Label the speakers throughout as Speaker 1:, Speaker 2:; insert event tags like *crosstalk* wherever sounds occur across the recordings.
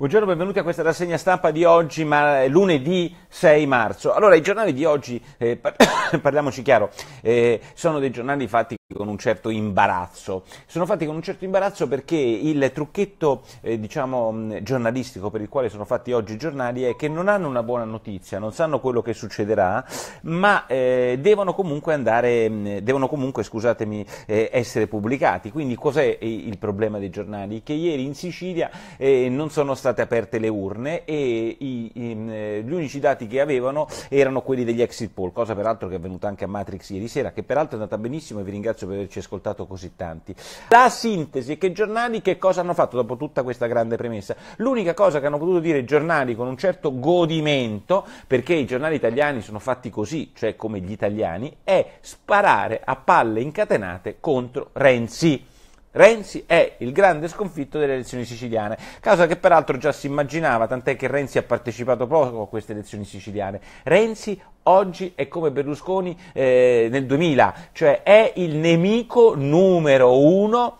Speaker 1: Buongiorno, benvenuti a questa rassegna stampa di oggi, ma lunedì 6 marzo. Allora, i giornali di oggi, eh, par- *coughs* parliamoci chiaro, eh, sono dei giornali fatti con un certo imbarazzo. Sono fatti con un certo imbarazzo perché il trucchetto eh, diciamo, mm, giornalistico per il quale sono fatti oggi i giornali è che non hanno una buona notizia, non sanno quello che succederà, ma eh, devono comunque, andare, mm, devono comunque eh, essere pubblicati. Quindi cos'è il problema dei giornali? Che ieri in Sicilia eh, non sono state aperte le urne e i, i, mm, gli unici dati che avevano erano quelli degli exit poll, cosa peraltro che è avvenuta anche a Matrix ieri sera, che peraltro è andata benissimo e vi ringrazio ringrazio per averci ascoltato così tanti. La sintesi è che i giornali che cosa hanno fatto dopo tutta questa grande premessa? L'unica cosa che hanno potuto dire i giornali con un certo godimento, perché i giornali italiani sono fatti così, cioè come gli italiani, è sparare a palle incatenate contro Renzi. Renzi è il grande sconfitto delle elezioni siciliane, causa che peraltro già si immaginava, tant'è che Renzi ha partecipato poco a queste elezioni siciliane. Renzi oggi è come Berlusconi eh, nel 2000, cioè è il nemico numero uno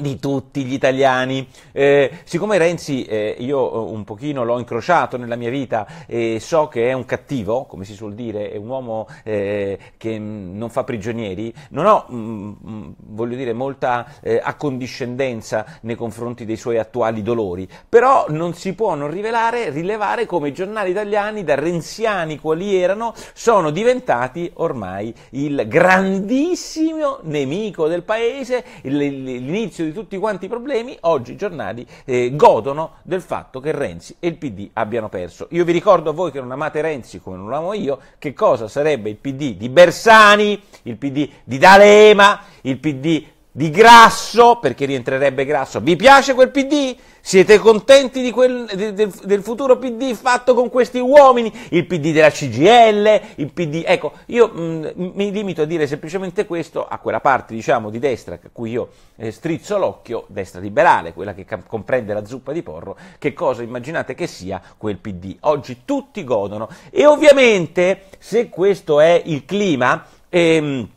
Speaker 1: di tutti gli italiani. Eh, siccome Renzi eh, io eh, un pochino l'ho incrociato nella mia vita e so che è un cattivo, come si suol dire, è un uomo eh, che mm, non fa prigionieri, non ho, mh, mm, mh, mm, voglio dire, molta eh, accondiscendenza nei confronti dei suoi attuali dolori, però non si può non rivelare, rilevare come i giornali italiani, da renziani quali erano, sono diventati ormai il grandissimo nemico del paese, l'inizio di tutti quanti i problemi, oggi i giornali eh, godono del fatto che Renzi e il PD abbiano perso. Io vi ricordo a voi che non amate Renzi come non lo amo io, che cosa sarebbe il PD di Bersani, il PD di D'Alema, il PD di grasso, perché rientrerebbe grasso. Vi piace quel PD? Siete contenti quel, de, de, del futuro PD fatto con questi uomini? Il PD della CGL, il PD... Ecco, io mh, mm, mi limito a dire semplicemente questo a quella parte, diciamo, di destra a cui io eh, strizzo l'occhio, destra liberale, quella che comprende la zuppa di porro, che cosa immaginate che sia quel PD? Oggi tutti godono. E ovviamente, se questo è il clima... Ehm,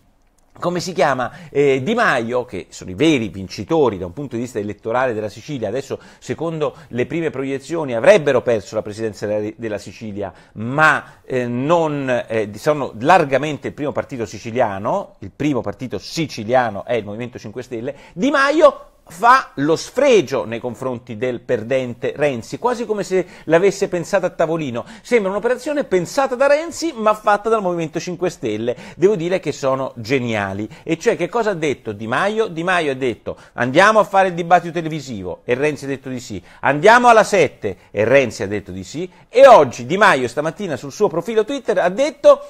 Speaker 1: come si chiama eh, Di Maio, che sono i veri vincitori da un punto di vista elettorale della Sicilia, adesso secondo le prime proiezioni avrebbero perso la presidenza della, Sicilia, ma eh, non, eh, sono largamente il primo partito siciliano, il primo partito siciliano è il Movimento 5 Stelle, Di Maio fa lo sfregio nei confronti del perdente Renzi, quasi come se l'avesse pensata a tavolino. Sembra un'operazione pensata da Renzi ma fatta dal Movimento 5 Stelle. Devo dire che sono geniali. E cioè che cosa ha detto Di Maio? Di Maio ha detto andiamo a fare il dibattito televisivo e Renzi ha detto di sì. Andiamo alla 7 e Renzi ha detto di sì. E oggi Di Maio stamattina sul suo profilo Twitter ha detto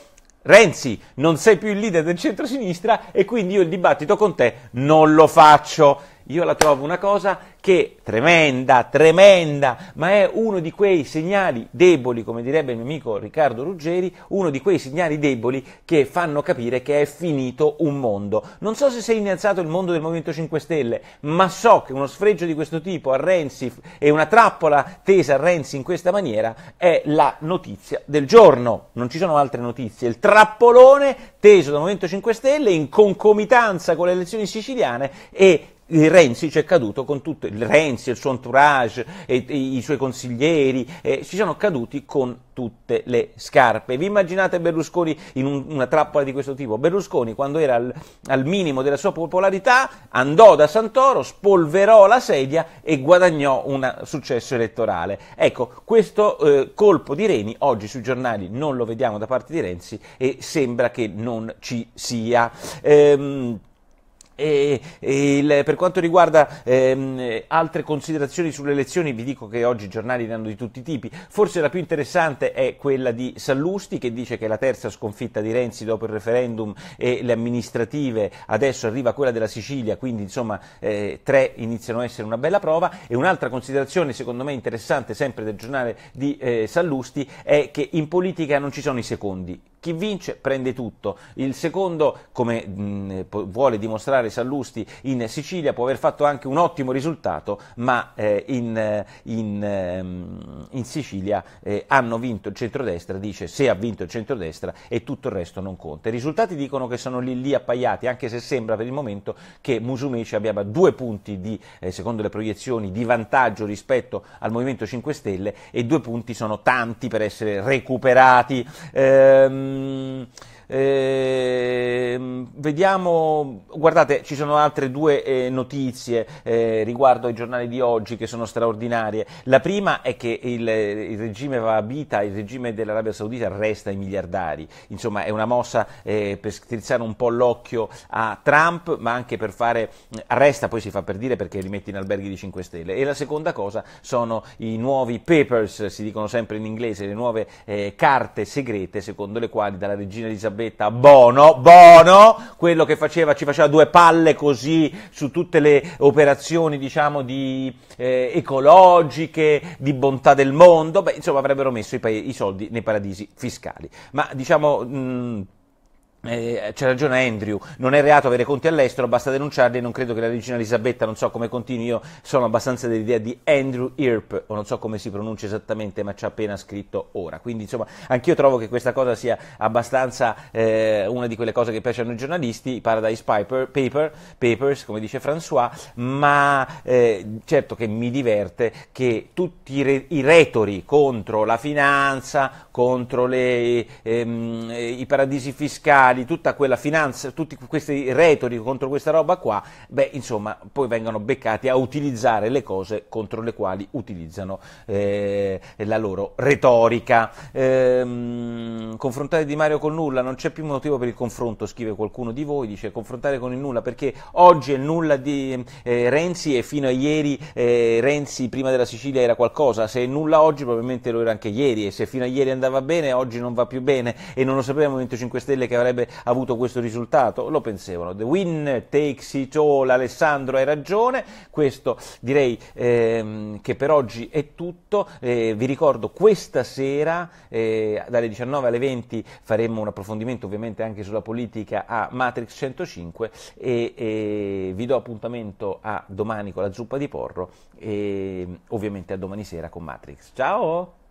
Speaker 1: Renzi, non sei più il leader del centro-sinistra e quindi io il dibattito con te non lo faccio io la trovo una cosa che tremenda, tremenda, ma è uno di quei segnali deboli, come direbbe il mio amico Riccardo Ruggeri, uno di quei segnali deboli che fanno capire che è finito un mondo. Non so se sei innalzato il mondo del Movimento 5 Stelle, ma so che uno sfregio di questo tipo a Renzi e una trappola tesa a Renzi in questa maniera è la notizia del giorno. Non ci sono altre notizie. Il trappolone teso dal Movimento 5 Stelle in concomitanza con le elezioni siciliane e Renzi ci è caduto con tutto, Renzi, il suo entourage, e, e, i suoi consiglieri, eh, ci sono caduti con tutte le scarpe. Vi immaginate Berlusconi in un, una trappola di questo tipo? Berlusconi, quando era al, al, minimo della sua popolarità, andò da Santoro, spolverò la sedia e guadagnò un successo elettorale. Ecco, questo eh, colpo di Reni oggi sui giornali non lo vediamo da parte di Renzi e sembra che non ci sia. Ehm, e, e il, per quanto riguarda ehm, altre considerazioni sulle elezioni, vi dico che oggi i giornali ne hanno di tutti i tipi. Forse la più interessante è quella di Sallusti, che dice che la terza sconfitta di Renzi dopo il referendum e le amministrative, adesso arriva quella della Sicilia, quindi insomma eh, tre iniziano a essere una bella prova. E un'altra considerazione, secondo me interessante, sempre del giornale di eh, Sallusti, è che in politica non ci sono i secondi chi vince prende tutto. Il secondo, come mh, mm, eh, vuole dimostrare Sallusti in Sicilia, può aver fatto anche un ottimo risultato, ma eh, in, eh, in, ehm, in, Sicilia eh, hanno vinto il centrodestra, dice se ha vinto il centrodestra e tutto il resto non conta. I risultati dicono che sono lì lì appaiati, anche se sembra per il momento che Musumeci abbia due punti di, eh, secondo le proiezioni di vantaggio rispetto al Movimento 5 Stelle e due punti sono tanti per essere recuperati. Ehm, 嗯。Eh, vediamo, guardate, ci sono altre due eh, notizie eh, riguardo ai giornali di oggi che sono straordinarie. La prima è che il, eh, il regime Wahhabita, il regime dell'Arabia Saudita, resta i miliardari. Insomma, è una mossa eh, per strizzare un po' l'occhio a Trump, ma anche per fare arresta, eh, poi si fa per dire perché li mette in alberghi di 5 Stelle. E la seconda cosa sono i nuovi papers, si dicono sempre in inglese, le nuove carte segrete secondo le quali dalla regina Elisabetta Elisabetta Bono, Bono, quello che faceva, ci faceva due palle così su tutte le operazioni, diciamo, di, eh, ecologiche, di bontà del mondo, beh, insomma, avrebbero messo i, pa- i soldi nei paradisi fiscali. Ma, diciamo... Mh, eh, c'è ragione Andrew, non è reato avere conti all'estero, basta denunciarli non credo che la regina Elisabetta, non so come continui, io sono abbastanza dell'idea di Andrew Earp, o non so come si pronuncia esattamente, ma ci ha appena scritto ora. Quindi insomma, anch'io trovo che questa cosa sia abbastanza eh, una di quelle cose che piacciono ai giornalisti, i Paradise Piper, paper, Papers, come dice François, ma eh, certo che mi diverte che tutti i, re, i retori contro la finanza, contro le, ehm, i paradisi fiscali, sociali, tutta quella finanza, tutti questi retori contro questa roba qua, beh, insomma, poi vengono beccati a utilizzare le cose contro le quali utilizzano eh, la loro retorica. Ehm, confrontare Di Mario con nulla, non c'è più motivo per il confronto, scrive qualcuno di voi, dice confrontare con il nulla, perché oggi è il nulla di eh, Renzi e fino a ieri eh, Renzi prima della Sicilia era qualcosa, se è nulla oggi probabilmente lo era anche ieri e se fino a ieri andava bene, oggi non va più bene e non lo sapeva il Movimento 5 Stelle che avrebbe avrebbe avuto questo risultato? Lo pensavano. The win takes it all, Alessandro hai ragione, questo direi ehm, che per oggi è tutto, eh, vi ricordo questa sera eh, dalle 19 alle 20 faremo un approfondimento ovviamente anche sulla politica a Matrix 105 e, e vi do appuntamento a domani con la zuppa di porro e ovviamente a domani sera con Matrix. Ciao!